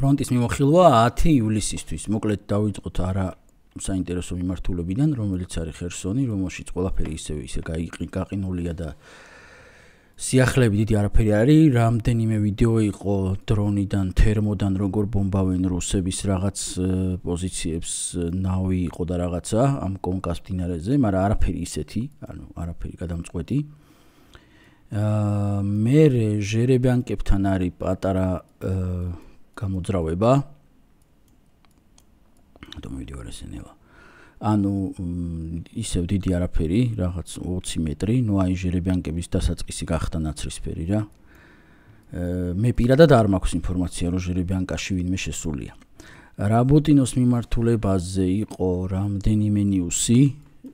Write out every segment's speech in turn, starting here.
ფრონტის მიმოხილვა 10 ივლისისთვის. მოკლედ დავიწყოთ არა საინტერესო მიმართულებიდან, რომელიც არის ხერსონი, რომელშიც ყველაფერი ისევე ისე გაიყინულია და სიახლეები დიდი არაფერი არის. რამდენიმე ვიდეო იყო დრონიდან, თერმოდან, როგორ ბომბავენ რუსების რაღაც პოზიციებს, ნავი იყო და რაღაცა ამ კონკას დინარეზე, მაგრამ არაფერი ისეთი, ანუ არაფერი გადამწყვეტი. აა მე ჟერებიანკებთან არის პატარა აა გამოძრავება ანუ ვიდეო არის ენელა ანუ ისევ დიდი არაფერი რაღაც 20 მეტრი ნუ აი ჟერებიანკების დასაწყისი გახდა ნაცრისფერი რა მე პირადად არ მაქვს ინფორმაცია რომ ჟერებიანკაში ვინმე შესულია რაბოტინოს მიმართულებაზე იყო რამდენიმე ნიუსი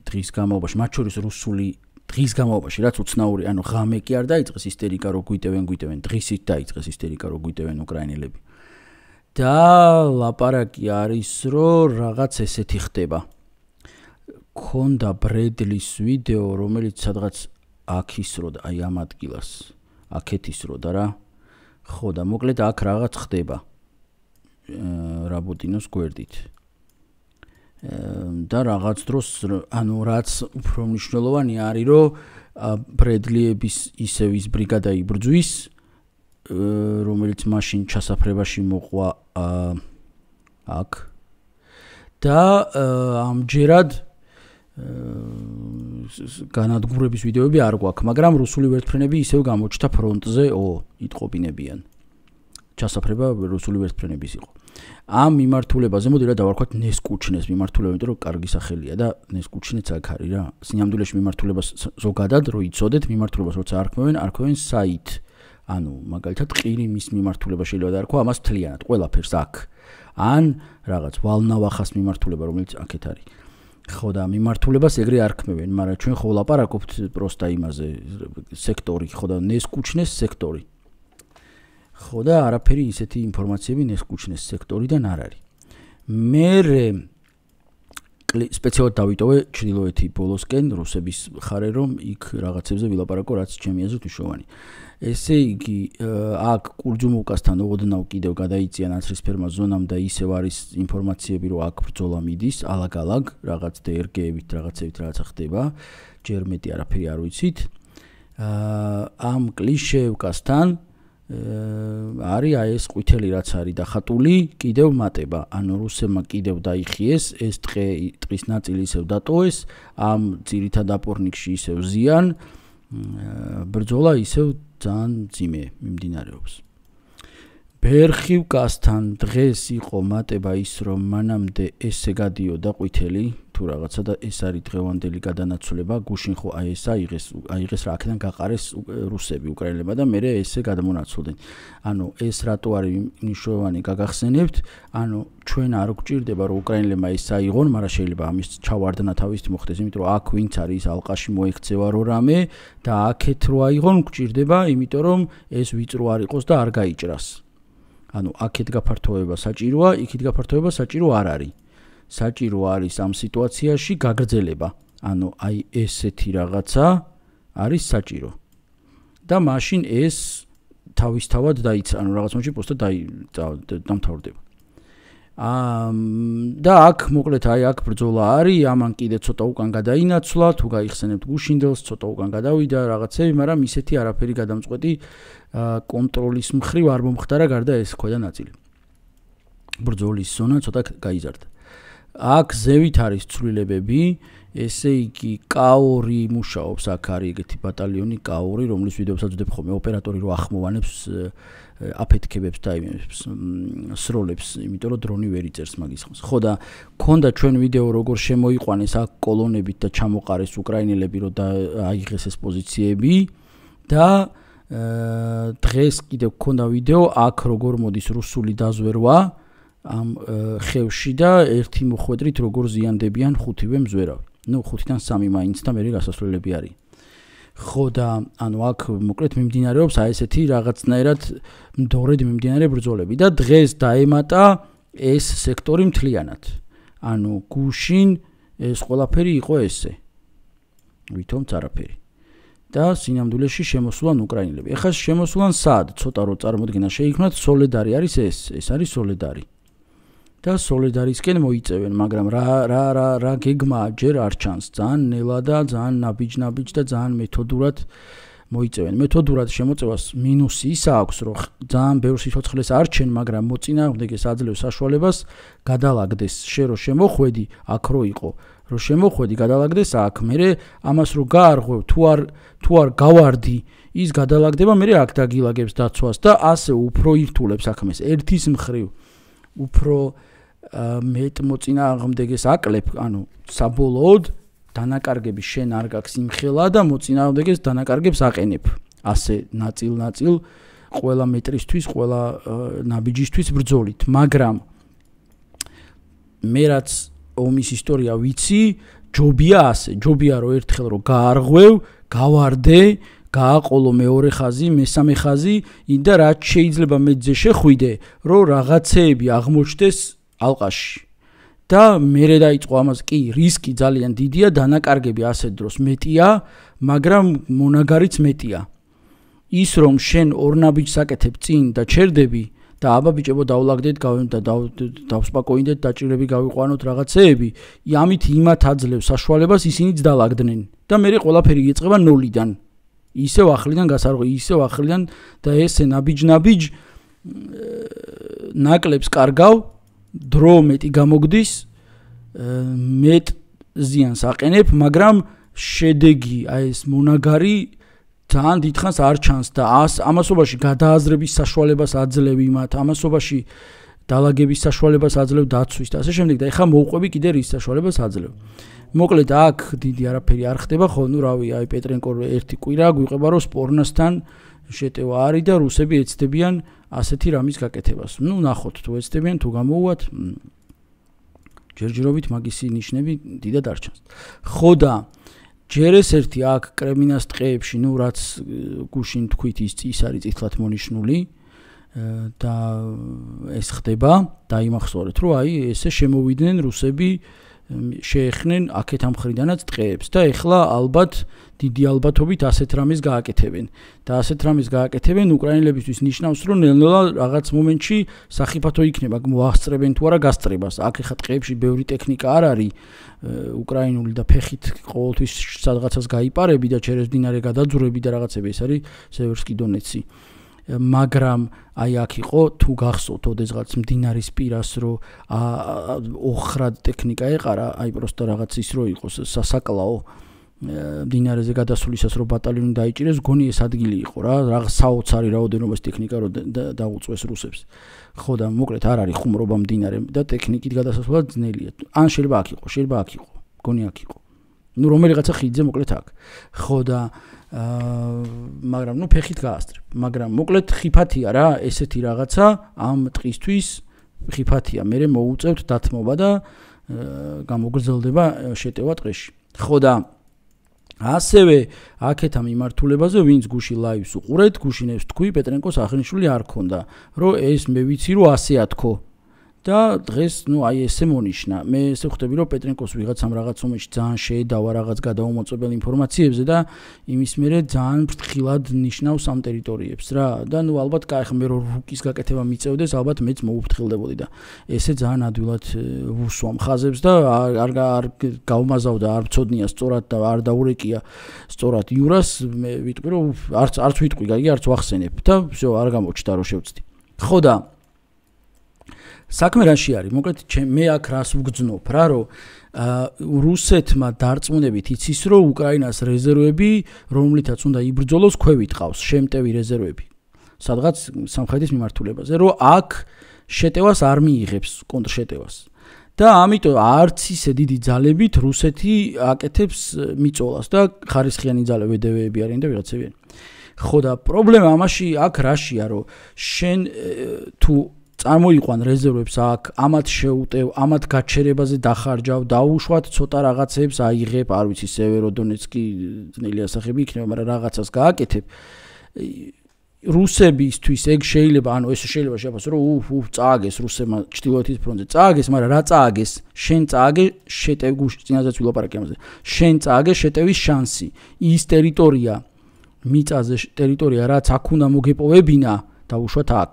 დღის განმავლობაში მათ შორის რუსული დღის განმავლობაში რაც უცნაური ანუ ღამე კი არ დაიწყეს ისტერიკა რო გვიტევენ გვიტევენ დღისით დაიწყეს ისტერიკა რო გვიტევენ უკრაინელები და ლაპარაკი არის, რომ რაღაც ესეთი ხდება. ქონდა ბრედლის ვიდეო, რომელიც სადღაც აქ ისრო და აი ამ ადგილას, აქეთ ისრო და რა. ხო და მოკლედ აქ რაღაც ხდება. აა რაბუტინოს გვერდით. და რაღაც დროს ანუ რაც უფრო მნიშვნელოვანი არის, რომ ბრედლიების ისევის ბრიგადა იბრძვის რომელიც მაშინ ჩასაფრებაში მოყვა აქ და ამჯერად განადგურების ვიდეოები არ გვაქვს, მაგრამ რუსული ვერტფრენები ისევ გამოჩნდა ფრონტზე, ო, იტყობინებიან. ჩასაფრება რუსული ვერტფრენების იყო. ამ მიმართულებაზე მოდი რა დავარქვათ ნესკუჩნეს მიმართულება, იმიტომ რომ კარგი სახელია და ნესკუჩნეც აქ არის რა. სინამდვილეში მიმართულებას ზოგადად რო იცოდეთ, მიმართულებას როცა არქმევენ, არქმევენ საით. აა ანუ მაგალითად ყირიმის მიმართულება შეიძლება დაარქვა ამას მთლიანად ყველაფერს აქ ან რაღაც ვალნავახას მიმართულება რომელიც აქეთ არის ხო და მიმართულებას ეგრე არქმევენ მაგრამ ჩვენ ხო ლაპარაკობთ პროსტა იმაზე სექტორი ხო და ნესკუჩნეს სექტორი ხო და არაფერი ისეთი ინფორმაციები ნესკუჩნეს სექტორიდან არ არის მე წელი სპეციალურად დავიტოვე ჩრდილოეთი ბოლოსკენ რუსების ხარე რომ იქ რაღაცებზე ვილაპარაკო რაც ჩემი აზრით უშოვანი. ესე იგი აქ კურჯუმუკასთან ოღონდ კიდევ გადაიწია ნაცრისფერმა ზონამ და ისევ არის ინფორმაციები რომ აქ ბრძოლა მიდის ალაგალაგ რაღაც დერგეებით რაღაცებით რაღაცა ხდება. ჯერ მეტი არაფერი არ ვიცით. აა ამ კლიშევკასთან არის აი ეს ყვითელი რაც არის და ხატული კიდევ მატება. ანუ რუსებმა კიდევ დაიხიეს ეს ტყე ტყის ნაწილი ისევ დატოეს ამ ძირითად აპორნიკში ისევ ზიან ბრძოლა ისევ ძალიან ძიმე მიმდინარეობს. ბერხივკასთან დღეს იყო მატება ის რომ მანამდე ესე გადიოდა ყვითელი თუ რაღაცა და ეს არის დღევანდელი გადანაცვლება გუშინ ხო აი ეს აიღეს აიღეს რა აქედან გაყარეს რუსები უკრაინელებმა და მე ესე გადმონაცვლდნენ ანუ ეს რატო არის მნიშვნელოვანი გაგახსენებთ ანუ ჩვენ არ გვჭირდება რომ უკრაინელებმა ეს აიღონ მაგრამ შეიძლება ამის ჩავარდნა თავის მოხდეს იმიტომ რომ აქ ვინც არის ალყაში მოექცევა რო რამე და აქეთ რო აიღონ გვჭირდება იმიტომ რომ ეს ვიწრო არ იყოს და არ გაიჭრას ანუ აქეთ გაფართოება საჭიროა, იქით გაფართოება საჭირო არ არის. საჭირო არის ამ სიტუაციაში გაგრძელება. ანუ აი ესეთი რაღაცა არის საჭირო. და მაშინ ეს თავისთავად დაიც, ანუ რაღაც მომენტში პოსტა დაი დამთავრდება. აა და აქ მოკლედ აი აქ ბრძოლა არის, ამან კიდე ცოტა უკან გადაინაცვლა, თუ გაიხსენებთ გუშინდელს ცოტა უკან გადავიდა რაღაცები, მაგრამ ისეთი არაფერი გადამწყვეტი აა კონტროლის მხრივ არ მომხდარა გარდა ეს ქვედა ნაწილი. ბრძოლის ზონა ცოტა გაიზარდა. აა აქ ზევით არის ცვლილებები, ესე იგი კაორი მუშაობს აქ არის ეგეთი ბატალიონი კაორი, რომლის ვიდეოს აძლევ ხოლმე ოპერატორი რო ახმოვანებს აფეთქებებს და იმებს სროლებს, იმიტომ რომ დრონი ვერ იწერს მაგის ხმას. ხო და ქონდა ჩვენ ვიდეო როგორ შემოიყვანეს აქ კოლონებით და ჩამოყარეს უკრაინელები რო და აიღეს ეს პოზიციები და დღეს კიდევ ქონდა ვიდეო აქ როგორ მოდის რუსული დაზვერვა ამ ხევში და ერთი მოხვედრით როგორ ზიანდებიან ხუთივე მზვერავი. ნუ ხუთიდან სამი მაინც და მეორე გასასვლელები არის. ხო და ანუ აქ მოკლედ მიმდინარეობს აი ესეთი რაღაცნაირად მდორედ მიმდინარე ბრძოლები და დღეს დაემატა ეს სექტორი მთლიანად. ანუ გუშინ ეს ყველაფერი იყო ესე. ვითომ წარაფერი და სინამდვილეში შემოსულან უკრაინელები. ეხლა შემოსულან სად? ცოტა რო წარმოგდგინა შეიქმნათ სოლიდარი არის ეს, ეს არის სოლიდარი. და სოლიდარისკენ მოიწევენ, მაგრამ რა რა რა რა გეგმა ჯერ არ ჩანს, ძალიან ნელადა, ძალიან ნაბიჯ-ნაბიჯ და ძალიან მეთოდურად მოიწევენ. მეთოდურად შემოწევას მინუსი ის აქვს, რომ ძალიან ბევრ სიცოცხლეს არჩენ, მაგრამ მოწინააღმდეგეს აძლევს საშუალებას გადაალაგდეს, შე რო შემოხვედი, აქ რო იყო, რო შემოხვედი, გადაალაგდეს აქ. მე ამას რო გაარღვევ, თუ არ თუ არ გავარდი ის გადაალაგდება მე აქ დაგილაგებს დაცვას და ასე უფრო ირთულებს აქ მის ერთის მხრივ უფრო მეტ მოწინა აღმდეგეს აკლებ, ანუ საბოლოოდ დანაკარგების შენ არ გაქვს იმხელა და მოწინა აღმდეგეს დანაკარგებს აყენებ. ასე ნაწილ-ნაწილ ყველა მეტრისთვის, ყველა ნაბიჯისთვის ბრძოლით, მაგრამ მე რაც ომის ისტორია ვიცი, ჯობია ასე, ჯობია რომ ერთხელ რომ გაარღვევ, გავარდე, გააყოლო მეორე ხაზი, მესამე ხაზი, იმ და რაც შეიძლება მე ძე შეხვიდე, რომ რაღაცეები აღმოჩნდეს ალყაში და მეરે დაიწყო ამას კი რისკი ძალიან დიდია დანაკარგები ასეთ დროს მეტია მაგრამ მონაგარიც მეტია ის რომ შენ ორნაბიჯს საკეთებ წინ და ჩერდები და აბა ბიჭებო დავლაგდეთ გავემ და დავსპაკოინდეთ დაჭირები გავიყვანოთ რაღაცეები ამით იმათ აძლევს საშუალებას ისინიც დალაგდნენ და მე ყველაფერი იეწება ნულიდან ისევ ახლიდან გასარღვი ისევ ახლიდან და ესე ნაბიჯ ნაბიჯ ნაკლებს კარგავ დრო მეტი გამოგდის მეტ ზიანს აყენებ, მაგრამ შედეგი, აი ეს მონაგარი ძალიან დიდხანს არ ჩანს და ამასობაში გადააზრების საშუალებას აძლევ იმათ, ამასობაში დალაგების საშუალებას აძლევ დაცვის და ასე შემდეგ და ეხა მოუყვები კიდე რის საშუალებას აძლევ. მოკლედ აქ დიდი არაფერი არ ხდება, ხო, ნუ რავი, აი პეტრენკო ერთი კვირა გვიყვება, რომ სპორნასთან შეტევა არის და რუსები ეცდებიან ასეთი რამის გაკეთებას. ნუ ნახოთ, თუ ეცდებიან, თუ გამოუვათ. ჯერჯერობით მაგისი ნიშნები დიდი დარჩანს. ხო და ჯერ ეს ერთი აქ კრემინას ტყეებში, ნუ რაც გუშინ თქვით ის ის არის წითლად მონიშნული, და ეს ხდება და იმახსოვრეთ რომ აი ესე შემოვიდნენ რუსები შეეხნენ აქეთ ამ ხრიდანაც ტყეებს და ეხლა ალბათ დიდი ალბათობით ასეთ რამის გააკეთებენ და ასეთ რამის გააკეთებენ უკრაინელებისთვის ნიშნავს რომ ნელ-ნელა რაღაც მომენტში სახიფათო იქნება მოასწრებენ თუ არა გასწრებას აქ ეხა ტყეებში ბევრი ტექნიკა არ არის უკრაინული და ფეხით ყოველთვის სადღაცას გაიპარები და ჩერეს დინარე გადაძურები და რაღაცები ეს არის სევერსკი დონეცი მაგრამ აი აქ იყო თუ გახსოვთ ოდესღაც მდინარის პირას რო ოხრად ტექნიკა ეყარა აი просто რაღაც ის რო იყოს სასაკლაო მდინარეზე გადასულისას რო ბატალიონი დაიჭირეს გონი ეს ადგილი იყო რა რაღაც საოცარი რაოდენობის ტექნიკა რო დაუწვეს რუსებს ხო და მოკლედ არ არის ხუმრობა მდინარემ და ტექნიკით გადასასვლა ძნელია ან შეიძლება აქ იყოს შეიძლება აქ იყოს გონი აქ იყოს ну რომელიღაცა ხიძე მოკლედ აქ ხო და აა მაგრამ ნუ ფეხით გაასტრებ, მაგრამ მოკლედ ხიფათია რა, ესეთი რაღაცა ამ ტყისთვის ხიფათია. მე მოუწევთ დათმობა და გამოგრძელდება შეტევა ტყეში. ხო და ასევე აქეთ ამ იმართულებაზე ვინც გუში ლაივს უყურეთ, გუშინებს თქვი პეტრენკოს ახრინშული არ ქონდა, რომ ეს მე ვიცი რომ ასე ათქო, და დღეს ნუ აი ესე მონიშნა. მე ესე ხვდები რომ პეტრენკოს ვიღაც ამ რაღაც მომენტში ძალიან შეედავა რაღაც გადაუმოწებელ ინფორმაციებზე და იმის მერე ძალიან ფრთხილად ნიშნავს ამ ტერიტორიებს რა. და ნუ ალბათ კაი ხო მე რო რუკის გაკეთება მიწევდეს ალბათ მეც მოუფრთხილდებოდი და ესე ძალიან ადვილად ვუსვა მხაზებს და არ არ გავმაზავდა არ მწოდნია სწორად და არ დაურეკია სწორად იურას მე ვიტყვი რომ არც არც ვიტყვი კიდე არც ვახსენებ და всё არ გამოჩნდა რო შევწდი. ხო და საქმე რაში არის? მოკლედ მე აქ რას ვგძნობ რა, რომ რუსეთმა დარწმუნებით იცის, რომ უკრაინას რეზერვები, რომლითაც უნდა იბრძოლოს, ქვევითყავს, შემტევი რეზერვები. სადღაც სამხედრო მიმართულებაზე, რომ აქ შეტევას არ მიიღებს, კონტრშეტევას. და ამიტომ არც ისე დიდი ძალებით რუსეთი აკეთებს მიწოლას და ხარისხიანი ძალები დევები არიან და ვიღაცები არიან. ხო და პრობლემა ამაში აქ რაშია, რომ შენ თუ წარმოიყვან რეზერვებს აქ, ამათ შეუტევ, ამათ გაჩერებაზე დახარჯავ, დაუშვათ ცოტა რაღაცებს აიღებ, არ ვიცი სევეროდონეცკი ძნელია სახები იქნება, მაგრამ რაღაცას გააკეთებ. რუსებისთვის ეგ შეიძლება, ანუ ეს შეიძლება შეფას რომ უფ, უფ, წააგეს რუსებმა ჩtildeოთის ფრონტზე. წააგეს, მაგრამ რა წააგეს? შენ წააგე შეტევგუში წინაზეც ვილაპარაკე ამაზე. შენ წააგე შეტევის შანსი. ის ტერიტორია მიწაზე ტერიტორია რაც აქ უნდა მოგეპოვებინა და უშვათ აქ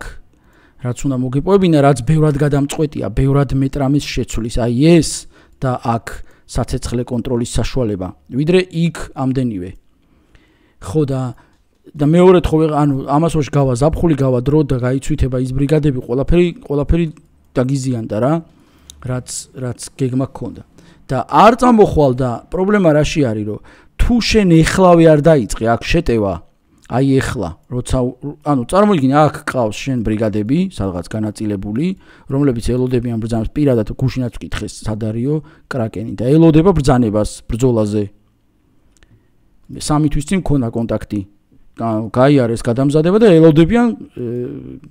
რაც უნდა მოგიპოვებინა, რაც ბევრად გადამწყვეტია, ბევრად მეტ რამის შეცვლის. აი ეს და აქ საცეცხლე კონტროლის საშუალება, ვიდრე იქ ამდენივე. ხო და და მეორე თხოვე, ანუ ამასოში გავა ზაფხული, გავა დრო და გაიცვითება ის ბრიგადები, ყველაფერი, ყველაფერი დაგიზიანდა რა, რაც რაც გეგმა ქონდა. და არ წამოხვალ და პრობლემა რაში არის, რომ თუ შენ ეხლავე არ დაიწყე აქ შეტევა, აი ეხლა როცა ანუ წარმოიგინე აქ ყავს შენ ბრიგადები სადღაც განაწილებული რომლებიც ელოდებიან ბრძანებს პირადად გუშინაც ვკითხეს სადარიო კრაკენი და ელოდება ბრძანებას ბრძოლაზე სამი თვის წინ მქონდა კონტაქტი გაიარეს გადამზადება და ელოდებიან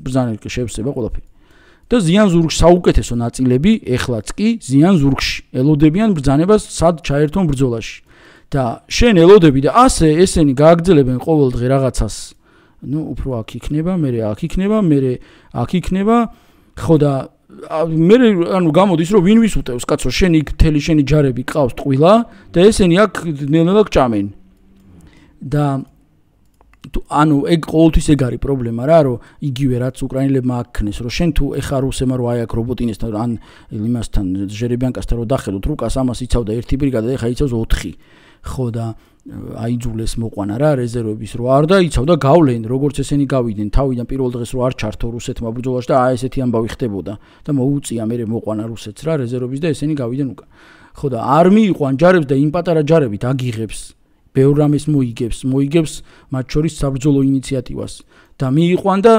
ბრძანებს შეფსება ყველაფერი და ზიან ზურგში საუკეთესო ნაწილები ეხლაც კი ზიან ზურგში ელოდებიან ბრძანებას სად ჩაერთონ ბრძოლაში და შენ ელოდები და ასე ესენი გააგძლებენ ყოველ დღე რაღაცას. ну, უფრო აქ იქნება, მე აქ იქნება, მე აქ იქნება. ხო და მე ანუ გამოდის რომ ვინ ვის უტევს, კაცო, შენ იქ თელი შენი ჯარები ყავს ტყვილა და ესენი აქ ნელ-ნელა გჭამენ. და ანუ ეგ ყოველთვის ეგ არის პრობლემა რა, რომ იგივე რაც უკრაინელებმა აქვს, რომ შენ თუ ეხა რუსებმა რო აი აქ რობოტინესთან ან იმასთან ჟერებიანკასთან რო დახელოთ რუკას ამას იცავდა ერთი ბრიგადა და ეხა იცავს ოთხი. ხო და აიძულეს მოყვანა რა რეზერვების რო არ დაიცავდა გავლენ როგორც ესენი გავიდნენ თავიდან პირველ დღეს რო არ ჩართო რუსეთმა ბრძოლაში და აი ესეთი ამბავი ხდებოდა და მოუწია მე მოყვანა რუსეთს რა რეზერვების და ესენი გავიდნენ უკან ხო და არ მიიყვან ჯარებს და იმ პატარა ჯარებით აგიღებს ბევრ რამის მოიგებს, მოიგებს მათ შორის საბრძოლო ინიციატივას და მიიყვანდა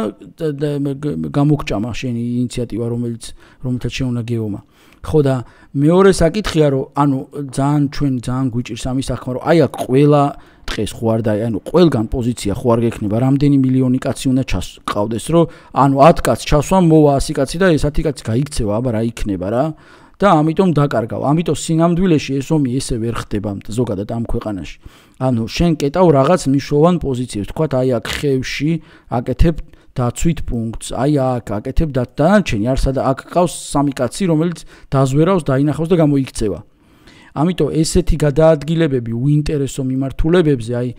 გამოგჭამა შენი ინიციატივა, რომელიც რომელთან შეუნდა გეომა. ხო და მეორე საკითხია, რომ ანუ ძალიან ჩვენ ძალიან გვიჭირს ამის საქმე, რომ აი აქ ყველა დღეს ხო არ და ანუ ყველგან პოზიცია ხო არ გექნება, რამდენი მილიონი კაცი უნდა ჩასყავდეს, რომ ანუ 10 კაცს ჩასვა, მოვა 100 კაცი და ეს 10 კაცი გაიქცევა, აბა რა იქნება რა. და ამიტომ დაკარგავ. ამიტომ სინამდვილეში ეს ომი ესე ვერ ხდება ზოგადად ამ ქვეყანაში. ანუ შენ კეტავ რაღაც მნიშვნელოვან პოზიციებს, თქვა აი აქ ხევში აკეთებ დაცვით პუნქტს, აი აქ აკეთებ და დანარჩენი არ სადა აქ ყავს სამი კაცი, რომელიც დაზვერავს, დაინახავს და გამოიქცევა. ამიტომ ესეთი გადაადგილებები უინტერესო მიმართულებებზე, აი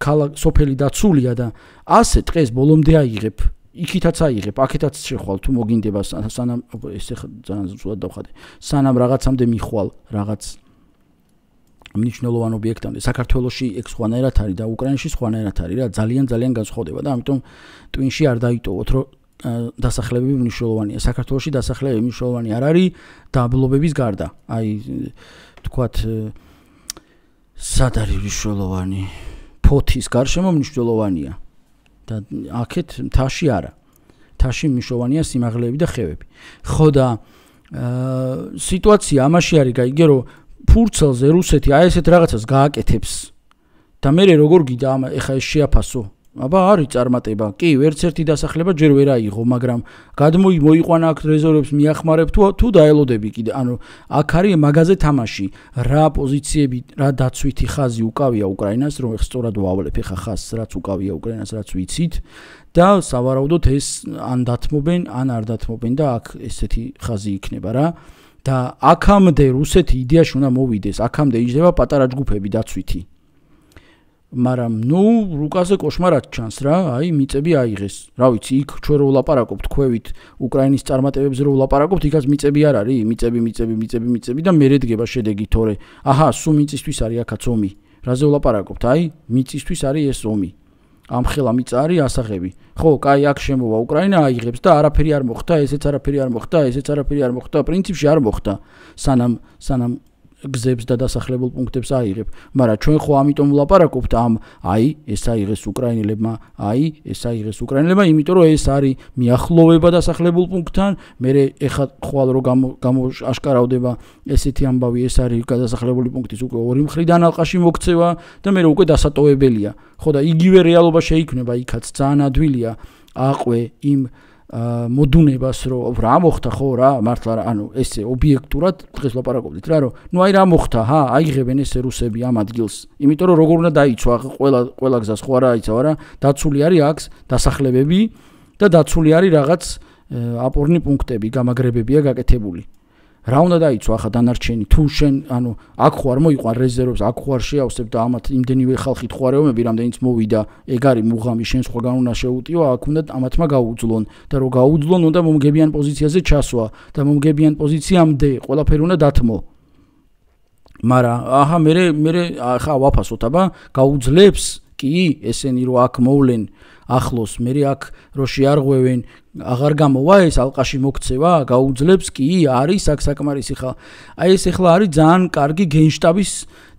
ქალა სოფელი დაცულია და ასე დღეს ბოლომდე აიღებ იქითაც აიღებ, აქეთაც შეხვალ თუ მოგინდება სანამ ესე ძალიან ზუსტად დავხატე. სანამ რაღაცამდე მიხვალ რაღაც მნიშვნელოვან ობიექტთან, საქართველოსში ეგ სხვანაირად არის და უკრაინაში სხვანაირად არის რა, ძალიან ძალიან განსხვავდება და ამიტომ ტვინში არ დაიტოვოთ, რომ დასახლებები მნიშვნელოვანია. საქართველოსში დასახლებები მნიშვნელოვანი არ არის დაბლობების გარდა. აი თქვათ სად არის მნიშვნელოვანი? ფოთის გარშემო მნიშვნელოვანია. და აქეთ თაში არა. თაში მიშოვანია სიმაღლეები და ხევები. ხო და აა სიტუაცია ამაში არის გაიგე რომ ფურცელზე რუსეთი აი ესეთ რაღაცას გააკეთებს და მე როგორ გიდა ახლა ეს შეაფასო აბა არის წარმატება. კი, ვერც ერთი დასახლება ჯერ ვერ აიღო, მაგრამ გადმოი მოიყვანა აქ რეზორვებს მიახმარებ თუ თუ დაელოდები კიდე. ანუ აქ არის მაгазиე თამაში. რა პოზიციები, რა დაცვითი ხაზი უკავია უკრაინას, რომ ეხ სწორად ვავლებ ეხა ხაზს, რაც უკავია უკრაინას, რაც ვიცით. და სავარაუდოდ ეს ან დათმობენ, ან არ დათმობენ და აქ ესეთი ხაზი იქნება რა. და აქამდე რუსეთი იდეაში უნდა მოვიდეს. აქამდე იჯდება პატარა ჯგუფები დაცვითი. მაგრამ ნუ რუკაზე кошмарად ჩანს რა, აი მიწები აიღეს. რა ვიცი, იქ ჩვენ რო ვლაპარაკობთ ქვევით უკრაინის წარმატებებზე რო ვლაპარაკობთ, იქაც მიწები არ არის? მიწები, მიწები, მიწები, მიწები და მეერე დგება შედეგი თორე. აჰა, სუ მიწისთვის არის აქაც ომი. რაზე ვლაპარაკობთ? აი, მიწისთვის არის ეს ომი. ამ ხელა მიწა არის ასაღები. ხო, კაი, აქ შემოვა უკრაინა აიღებს და არაფერი არ მოხდა, ესეც არაფერი არ მოხდა, ესეც არაფერი არ მოხდა, პრინციპში არ მოხდა. სანამ სანამ გზებს და დასახლებულ პუნქტებს აიღებ, მაგრამ ჩვენ ხო ამიტომ ვლაპარაკობთ ამ აი ეს აიღეს უკრაინელებმა, აი ეს აიღეს უკრაინელებმა, იმიტომ რომ ეს არის მიახლოვება დასახლებულ პუნქტთან, მე ეხა ხვალ რო გამოაშკარავდება ესეთი ამბავი, ეს არის გადასახლებული პუნქტის უკვე ორი მხრიდან ალყაში მოქცევა და მე უკვე დასატოვებელია. ხო და იგივე რეალობა შეიქმნება იქაც ძალიან ადვილია აყვე იმ მოდუნებას რომ რა მოხდა ხო რა მართლა ანუ ეს ობიექტურად დღეს ლაპარაკობდით რა რომ ნუ აი რა მოხდა ჰა აიღებენ ესე რუსები ამ ადგილს იმიტომ რომ როგორ უნდა დაიცვა ყველა ყველა გზას ხო არა იცავ რა დაცული არის აქვს დასახლებები და დაცული არის რაღაც აპორნი პუნქტები გამაგრებებია გაკეთებული რა უნდა დაიცვა ახლა დანარჩენი თუ შენ ანუ აქ ხო არ მოიყვან რეზერვებს აქ ხო არ შეავსებ და ამათ იმდენივე ხალხით ხო არეომები რამდენიც მოვიდა ეგ არის მუღამი შენ სხვაგან უნდა შეუტიო აქ უნდა ამათმა გაუძლონ და რო გაუძლონ უნდა მომგებიან პოზიციაზე ჩასვა და მომგებიან პოზიციამდე ყველაფერი უნდა დათმო მარა აჰა მე მე ახლა ვაფასოთ აბა გაუძლებს კი ესენი რო აქ მოვლენ ახლოს მე აქ როში არ ღვევენ აღარ გამოვა ეს ალყაში მოქცევა გაუძლებს კი არის აქ საკმარისი ხალ აი ეს ახლა არის ძალიან კარგი გენშტაბის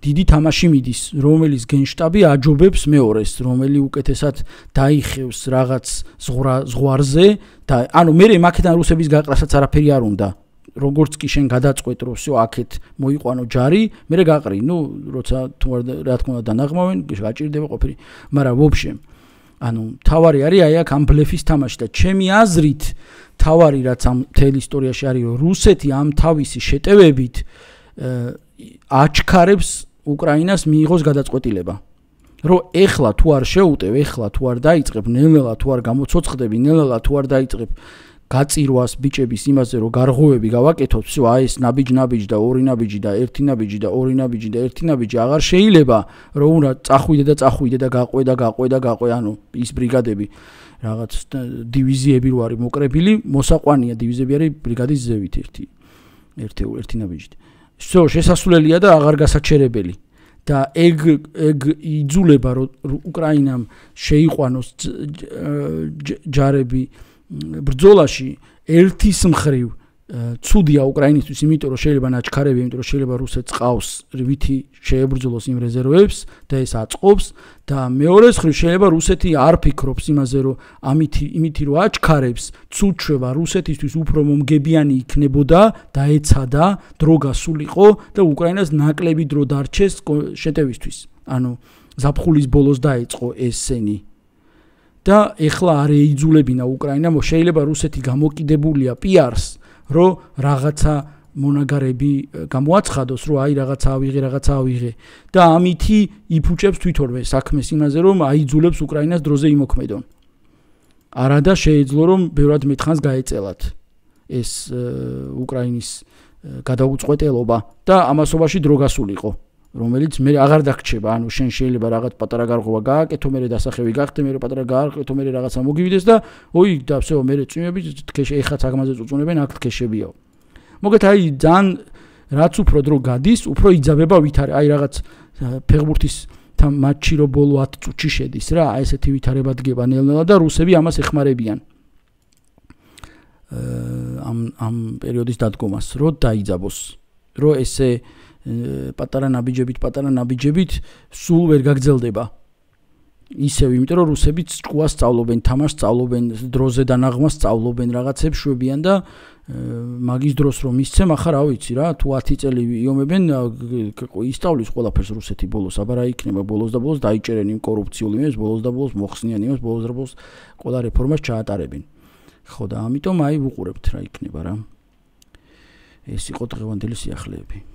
დიდი თამაში მიდის რომელიც გენშტაბი აჯობებს მეორეს რომელი უკეთესად დაიხევს რაღაც ზღვა ზღვარზე და ანუ მე მაქედან რუსების გაყრასაც არაფერი არ უნდა როგორც კი შენ გადაწყვეტრო, всё, აქეთ მოიყვანო ჯარი, მე რა გაყრი, ну, როცა თუ რა თქმა უნდა დანაღმავენ, გაჭირდება ყოფილი. მაგრამ, вообще, ანუ თავარი არის აი აქ ამ ბლეფის თამაში და ჩემი აზრით თავარი რაც ამ თელ ისტორიაში არის რუსეთი ამ თავისი შეტევებით აჩქარებს უკრაინას მიიღოს გადაწყვეტილება რომ ეხლა თუ არ შეუტევ ეხლა თუ არ დაიწყებ ნელა თუ არ გამოцоცხდები ნელა თუ არ დაიწყებ გაწირვას ბიჭების იმაზე რომ გარღოვები გავაკეთოთ, ვსიო, აი ეს ნაბიჯ ნაბიჯ და ორი ნაბიჯი და ერთი ნაბიჯი და ორი ნაბიჯი და ერთი ნაბიჯი აღარ შეიძლება, რომ უნდა წახვიდე და წახვიდე და გაყვე და გაყვე და გაყვე, ანუ ის ბრიგადები რაღაც დივიზიები როარი მოკრებილი, მოსაყვანია დივიზიები არის ბრიგადის ზევით ერთი ერთი ერთი ნაბიჯით. ვსიო, შესასვლელია და აღარ გასაჩერებელი. და ეგ ეგ იძულება რომ უკრაინამ შეიყვანოს ჯარები ბრძოლაში ერთის მხრივ ცუდია უკრაინისთვის, იმიტომ რომ შეიძლება ნაჩქარები, იმიტომ რომ შეიძლება რუსეთს ყავს რვითი შეებრძოლოს იმ რეზერვებს და ეს აწყობს და მეორე მხრივ შეიძლება რუსეთი არ ფიქრობს იმაზე, რომ ამით იმითი რომ აჩქარებს, ცუჩება რუსეთისთვის უფრო მომგებიანი იქნებოდა და ეცადა დრო გასულიყო და უკრაინას ნაკლები დრო დარჩეს შეტევისთვის. ანუ ზაფხულის ბოლოს დაიწყო ესენი და ეხლა არ ეიძულებინა უკრაინა, შეიძლება რუსეთი გამოკიდებულია პიარს, რომ რაღაცა მონაგარები გამოაცხადოს, რომ აი რაღაცა ავიღე, რაღაცა ავიღე და ამითი იფუჭებს თვითონვე საქმეს იმაზე, რომ აიძულებს უკრაინას დროზე იმოქმედონ. არადა შეიძლება რომ ბევრად მეტხანს გაეწელათ ეს უკრაინის გადაუწყვეტელობა და ამასობაში დრო გასულიყო. რომელიც მე აღარ დაგრჩება, ანუ შენ შეიძლება რაღაც პატარა გარღობა გააკეთო, მე დასახევი გახდე, მე პატარა გააკეთო, მე რაღაცა მოგივიდეს და ოი და ვсё, მე წვიმები თქეში, ეხაც აგმაზე წუწუნებენ, აქ თქეშებიო. მოგეთ აი ძალიან რაც უფრო დრო გადის, უფრო იძაბება ვითარება, აი რაღაც ფეგბურთის там матчи რო ბოლო 10 წუთში შედის რა, აი ესეთი ვითარება დგება ნელ-ნელა და რუსები ამას ეხმარებიან. აა ამ ამ პერიოდის დადგომას, რო დაიძაბოს, რო ესე აა პატარა ნაბიჯებით, პატარა ნაბიჯებით სულ ვერ გაგძლდება. ისევ, იმიტომ რომ რუსებიც ჭკუას სწავლობენ, თამარს სწავლობენ, დროზე დანაღმას სწავლობენ, რაღაცებს შვებიან და მაგის დროს რომ მისცემ, ახლა რა ვიცი რა, თუ 10 წელი იომებენ, ისწავლის ყველაფერს რუსეთი ბოლოს, აბა რა იქნება ბოლოს და ბოლოს დაიჭერენ იმ კორუფციულ იმებს, ბოლოს და ბოლოს მოხსნიან იმებს, ბოლოს და ბოლოს ყველა რეფორმას ჩაატარებენ. ხო და ამიტომ აი ვუყურებთ რა იქნება რა. ეს იყო დღევანდელი სიახლეები.